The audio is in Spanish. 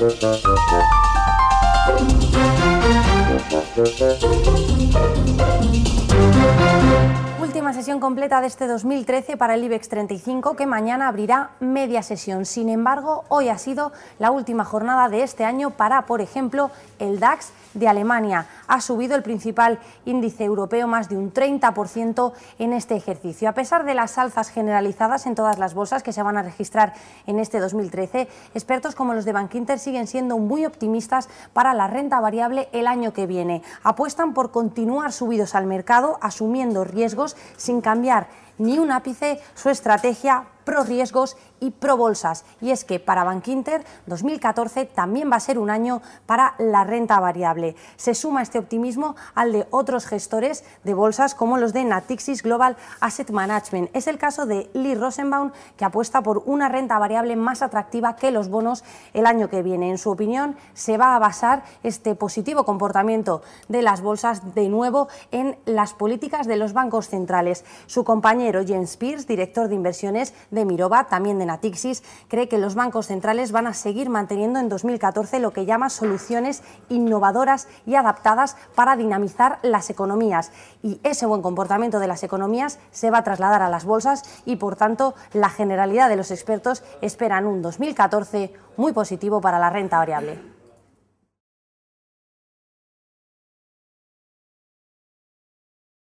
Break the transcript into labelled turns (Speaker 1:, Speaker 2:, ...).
Speaker 1: Thank sesión completa de este 2013 para el IBEX 35, que mañana abrirá media sesión. Sin embargo, hoy ha sido la última jornada de este año para, por ejemplo, el DAX de Alemania. Ha subido el principal índice europeo más de un 30% en este ejercicio. A pesar de las alzas generalizadas en todas las bolsas que se van a registrar en este 2013, expertos como los de Bankinter siguen siendo muy optimistas para la renta variable el año que viene. Apuestan por continuar subidos al mercado, asumiendo riesgos sin cambiar ni un ápice su estrategia pro riesgos y pro bolsas. Y es que para Bankinter 2014 también va a ser un año para la renta variable. Se suma este optimismo al de otros gestores de bolsas como los de Natixis Global Asset Management. Es el caso de Lee Rosenbaum que apuesta por una renta variable más atractiva que los bonos el año que viene. En su opinión se va a basar este positivo comportamiento de las bolsas de nuevo en las políticas de los bancos centrales. Su compañero James Pierce, director de inversiones de Mirova, también de Natixis, cree que los bancos centrales van a seguir manteniendo en 2014 lo que llama soluciones innovadoras y adaptadas para dinamizar las economías. Y ese buen comportamiento de las economías se va a trasladar a las bolsas y, por tanto, la generalidad de los expertos esperan un 2014 muy positivo para la renta variable.